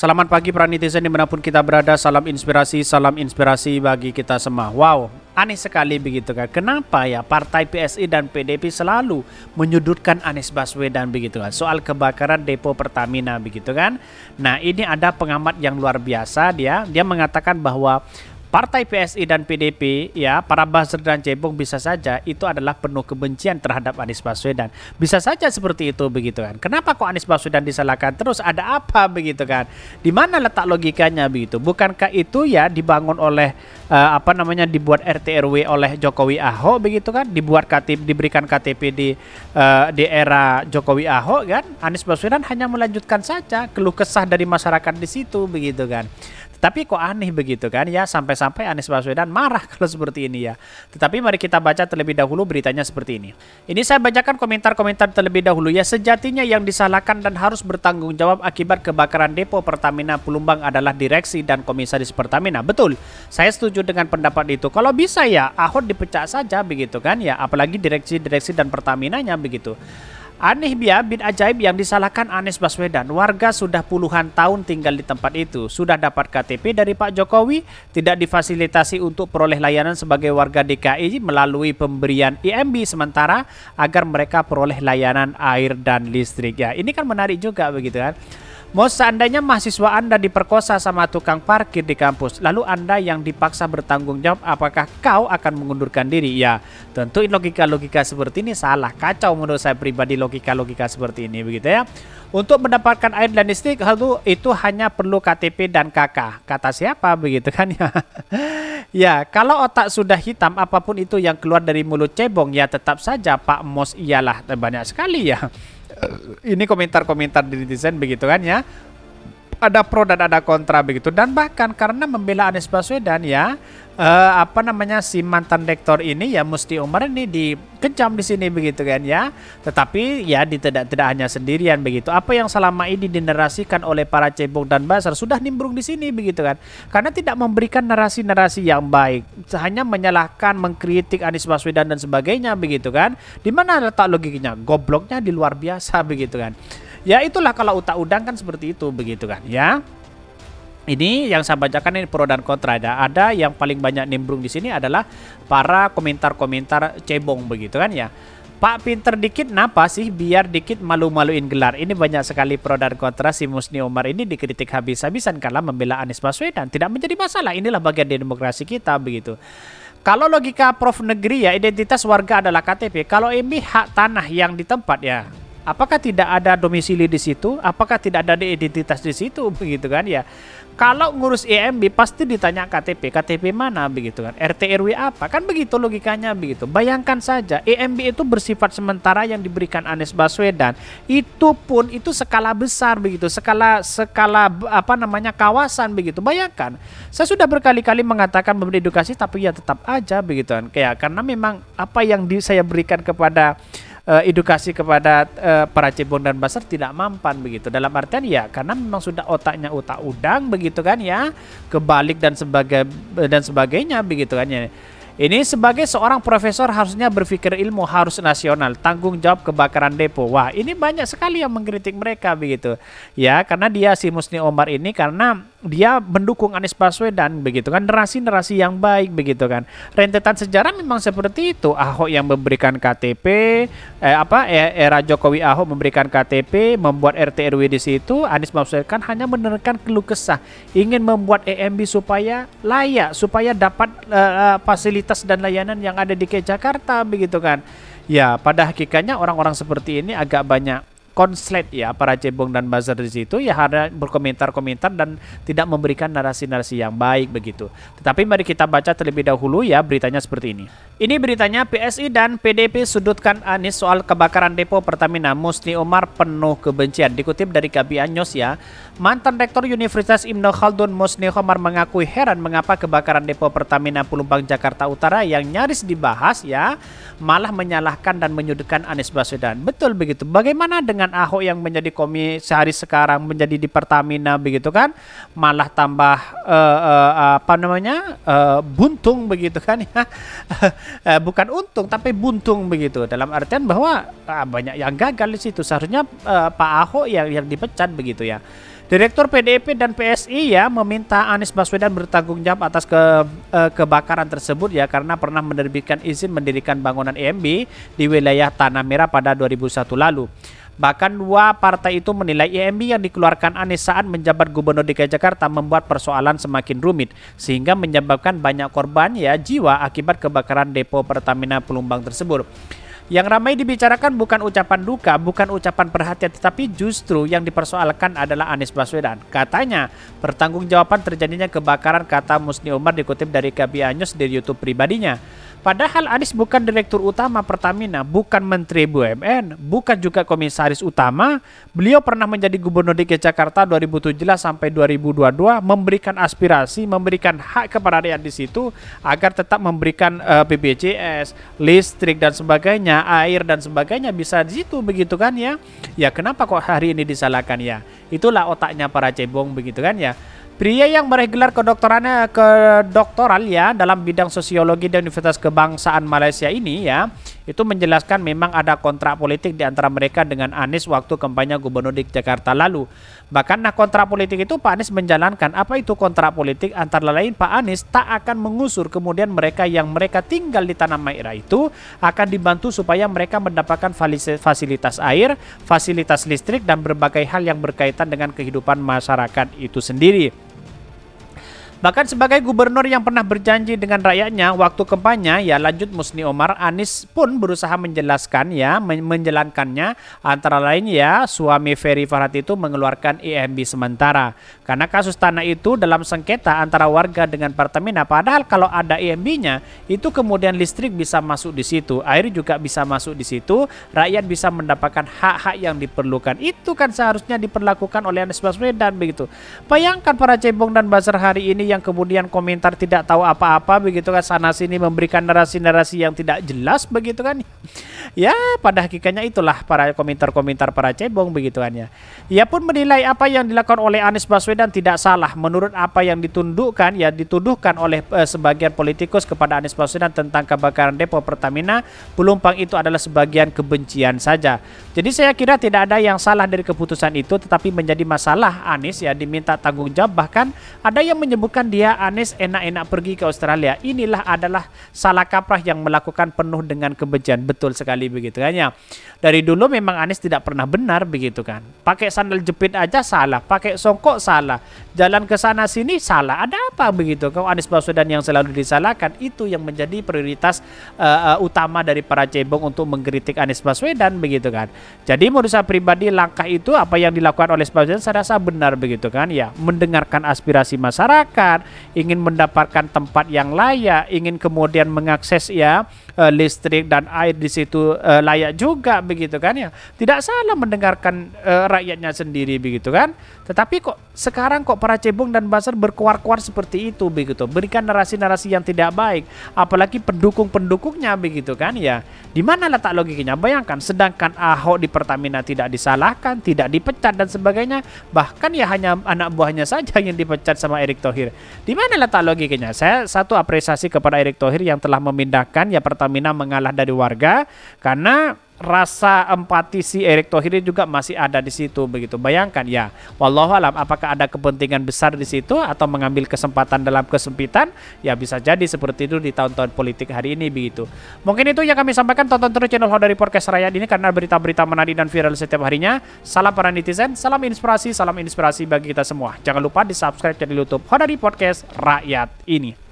Selamat pagi para netizen dimanapun kita berada. Salam inspirasi, salam inspirasi bagi kita semua. Wow, aneh sekali begitu kan. Kenapa ya partai PSI dan PDP selalu menyudutkan Anies Baswedan begitu kan. Soal kebakaran depo Pertamina begitu kan. Nah ini ada pengamat yang luar biasa dia. Dia mengatakan bahwa Partai PSI dan PDP ya para buzzer dan cebong bisa saja itu adalah penuh kebencian terhadap Anies Baswedan. Bisa saja seperti itu begitu kan. Kenapa kok Anies Baswedan disalahkan terus ada apa begitu kan? Di mana letak logikanya begitu? Bukankah itu ya dibangun oleh uh, apa namanya dibuat RT RW oleh Jokowi Ahok begitu kan? Dibuat KTP diberikan KTP di uh, di era Jokowi Ahok kan? Anies Baswedan hanya melanjutkan saja keluh kesah dari masyarakat di situ begitu kan. Tapi kok aneh begitu kan ya sampai-sampai Anies Baswedan marah kalau seperti ini ya. Tetapi mari kita baca terlebih dahulu beritanya seperti ini. Ini saya bacakan komentar-komentar terlebih dahulu ya. Sejatinya yang disalahkan dan harus bertanggung jawab akibat kebakaran depo Pertamina Pelumbang adalah direksi dan komisaris Pertamina. Betul. Saya setuju dengan pendapat itu. Kalau bisa ya Ahok dipecat saja begitu kan ya apalagi direksi-direksi dan Pertaminanya begitu. Aneh biar bin ajaib yang disalahkan Anies Baswedan. Warga sudah puluhan tahun tinggal di tempat itu, sudah dapat KTP dari Pak Jokowi, tidak difasilitasi untuk peroleh layanan sebagai warga DKI melalui pemberian IMB sementara agar mereka peroleh layanan air dan listrik. Ya, ini kan menarik juga begitu kan. Mau seandainya mahasiswa Anda diperkosa sama tukang parkir di kampus, lalu Anda yang dipaksa bertanggung jawab, apakah kau akan mengundurkan diri? Ya, tentu logika-logika seperti ini salah, kacau menurut saya pribadi logika-logika seperti ini begitu ya. Untuk mendapatkan air dan listrik lalu itu hanya perlu KTP dan KK. Kata siapa begitu kan ya? ya, kalau otak sudah hitam apapun itu yang keluar dari mulut cebong ya tetap saja Pak Mos ialah banyak sekali ya ini komentar-komentar di netizen begitu kan ya ada pro dan ada kontra begitu dan bahkan karena membela Anies Baswedan ya eh, apa namanya si mantan rektor ini ya Musti Umar ini dikejam di sini begitu kan ya tetapi ya tidak tidak hanya sendirian begitu apa yang selama ini dinarasikan oleh para cebong dan basar sudah nimbrung di sini begitu kan karena tidak memberikan narasi-narasi yang baik hanya menyalahkan mengkritik Anies Baswedan dan sebagainya begitu kan di mana letak logiknya? gobloknya di luar biasa begitu kan Ya itulah kalau utak udang kan seperti itu begitu kan ya. Ini yang saya bacakan ini pro dan kontra ada. Ada yang paling banyak nimbrung di sini adalah para komentar-komentar cebong begitu kan ya. Pak pinter dikit napa sih biar dikit malu-maluin gelar. Ini banyak sekali pro dan kontra si Musni Omar ini dikritik habis-habisan karena membela Anies Baswedan. Tidak menjadi masalah, inilah bagian demokrasi kita begitu. Kalau logika Prof Negeri ya identitas warga adalah KTP, kalau ini hak tanah yang ditempat ya Apakah tidak ada domisili di situ? Apakah tidak ada identitas di situ? Begitu kan ya. Kalau ngurus IMB pasti ditanya KTP, KTP mana begitu kan? RT RW apa? Kan begitu logikanya begitu. Bayangkan saja IMB itu bersifat sementara yang diberikan Anies Baswedan. Itu pun itu skala besar begitu, skala skala apa namanya kawasan begitu. Bayangkan. Saya sudah berkali-kali mengatakan memberi edukasi tapi ya tetap aja begitu kan. Kayak karena memang apa yang saya berikan kepada uh, edukasi kepada uh, para cebong dan basar tidak mampan begitu. Dalam artian ya karena memang sudah otaknya otak udang begitu kan ya, kebalik dan sebagai dan sebagainya begitu kan ya. Ini sebagai seorang profesor harusnya berpikir ilmu harus nasional, tanggung jawab kebakaran depo. Wah, ini banyak sekali yang mengkritik mereka begitu. Ya, karena dia si Musni Omar ini karena dia mendukung Anies Baswedan begitu kan narasi-narasi yang baik begitu kan rentetan sejarah memang seperti itu Ahok yang memberikan KTP eh, apa e-, era Jokowi Ahok memberikan KTP membuat RT RW di situ Anies Baswedan hanya menerkan keluh kesah ingin membuat EMB supaya layak supaya dapat uh, fasilitas dan layanan yang ada di Jakarta begitu kan ya pada hakikatnya orang-orang seperti ini agak banyak konslet ya para cebong dan buzzer di situ ya hanya berkomentar-komentar dan tidak memberikan narasi-narasi yang baik begitu. Tetapi mari kita baca terlebih dahulu ya beritanya seperti ini. Ini beritanya PSI dan PDP sudutkan Anies soal kebakaran depo Pertamina. Musni Umar penuh kebencian. Dikutip dari Kabi News ya. Mantan Rektor Universitas Ibnu Khaldun Musni Umar mengakui heran mengapa kebakaran depo Pertamina Pelumpang Jakarta Utara yang nyaris dibahas ya malah menyalahkan dan menyudutkan Anies Baswedan. Betul begitu. Bagaimana dengan Ahok yang menjadi sehari sekarang menjadi di Pertamina begitu kan? Malah tambah uh, uh, apa namanya? Uh, buntung begitu kan ya. uh, bukan untung tapi buntung begitu dalam artian bahwa uh, banyak yang gagal di situ seharusnya uh, Pak Ahok yang yang dipecat begitu ya. Direktur PDIP dan PSI ya meminta Anies Baswedan bertanggung jawab atas ke, eh, kebakaran tersebut ya karena pernah menerbitkan izin mendirikan bangunan EMB di wilayah Tanah Merah pada 2001 lalu. Bahkan dua partai itu menilai IMB e yang dikeluarkan Anies saat menjabat Gubernur DKI Jakarta membuat persoalan semakin rumit sehingga menyebabkan banyak korban ya jiwa akibat kebakaran depo Pertamina Pelumbang tersebut. Yang ramai dibicarakan bukan ucapan duka, bukan ucapan perhatian, tetapi justru yang dipersoalkan adalah Anies Baswedan. Katanya, pertanggungjawaban terjadinya kebakaran kata Musni Umar dikutip dari KBA News di YouTube pribadinya. Padahal Anies bukan direktur utama Pertamina, bukan menteri BUMN, bukan juga komisaris utama. Beliau pernah menjadi gubernur DKI Jakarta 2017 sampai 2022, memberikan aspirasi, memberikan hak kepada rakyat di situ agar tetap memberikan uh, eh, BPJS, listrik dan sebagainya, air dan sebagainya bisa di situ begitu kan ya. Ya kenapa kok hari ini disalahkan ya? Itulah otaknya para cebong begitu kan ya. Pria yang meraih gelar kedoktorannya eh, kedoktoral ya dalam bidang sosiologi dan Universitas Kebangsaan Malaysia ini ya itu menjelaskan memang ada kontrak politik di antara mereka dengan Anies waktu kampanye gubernur di Jakarta lalu. Bahkan nah kontrak politik itu Pak Anies menjalankan apa itu kontrak politik antara lain Pak Anies tak akan mengusur kemudian mereka yang mereka tinggal di Tanah Maira itu akan dibantu supaya mereka mendapatkan fasilitas air, fasilitas listrik dan berbagai hal yang berkaitan dengan kehidupan masyarakat itu sendiri. Bahkan sebagai gubernur yang pernah berjanji dengan rakyatnya waktu kampanye, ya lanjut Musni Omar, Anis pun berusaha menjelaskan ya, menjalankannya antara lain ya suami Ferry Farhat itu mengeluarkan IMB e sementara. Karena kasus tanah itu dalam sengketa antara warga dengan Pertamina, padahal kalau ada IMB-nya e itu kemudian listrik bisa masuk di situ, air juga bisa masuk di situ, rakyat bisa mendapatkan hak-hak yang diperlukan. Itu kan seharusnya diperlakukan oleh Anies Baswedan begitu. Bayangkan para cebong dan bazar hari ini yang kemudian komentar tidak tahu apa-apa begitu kan sana sini memberikan narasi-narasi yang tidak jelas begitu kan ya pada hakikatnya itulah para komentar-komentar para cebong begituannya. Ia pun menilai apa yang dilakukan oleh Anies Baswedan tidak salah menurut apa yang ditundukkan ya dituduhkan oleh eh, sebagian politikus kepada Anies Baswedan tentang kebakaran depo Pertamina Pelumpang itu adalah sebagian kebencian saja. Jadi saya kira tidak ada yang salah dari keputusan itu tetapi menjadi masalah Anies ya diminta tanggung jawab bahkan ada yang menyebutkan dia Anies enak-enak pergi ke Australia. Inilah adalah salah kaprah yang melakukan penuh dengan kebencian. Betul sekali kembali begitu kan ya. Dari dulu memang Anies tidak pernah benar begitu kan. Pakai sandal jepit aja salah, pakai songkok salah, jalan ke sana sini salah. Ada apa begitu? Kau Anies Baswedan yang selalu disalahkan itu yang menjadi prioritas uh, uh, utama dari para cebong untuk mengkritik Anies Baswedan begitu kan. Jadi menurut saya pribadi langkah itu apa yang dilakukan oleh Baswedan saya rasa benar begitu kan ya. Mendengarkan aspirasi masyarakat, ingin mendapatkan tempat yang layak, ingin kemudian mengakses ya uh, listrik dan air di situ uh, layak juga begitu kan ya. Tidak salah mendengarkan uh, rakyatnya sendiri begitu kan. Tetapi kok sekarang kok para cebong dan basar berkuar-kuar seperti itu begitu. Berikan narasi-narasi yang tidak baik apalagi pendukung-pendukungnya begitu kan ya. Di mana letak logikanya? Bayangkan sedangkan Ahok di Pertamina tidak disalahkan, tidak dipecat dan sebagainya. Bahkan ya hanya anak buahnya saja yang dipecat sama Erick Thohir. Di mana letak logikanya? Saya satu apresiasi kepada Erick Thohir yang telah memindahkan ya Pertamina Pertamina mengalah dari warga karena rasa empati si Erick Thohir juga masih ada di situ begitu. Bayangkan ya, wallahu alam apakah ada kepentingan besar di situ atau mengambil kesempatan dalam kesempitan? Ya bisa jadi seperti itu di tahun-tahun politik hari ini begitu. Mungkin itu yang kami sampaikan tonton terus channel Hodari Podcast Rakyat ini karena berita-berita menarik dan viral setiap harinya. Salam para netizen, salam inspirasi, salam inspirasi bagi kita semua. Jangan lupa di-subscribe channel YouTube Hodari Podcast Rakyat ini.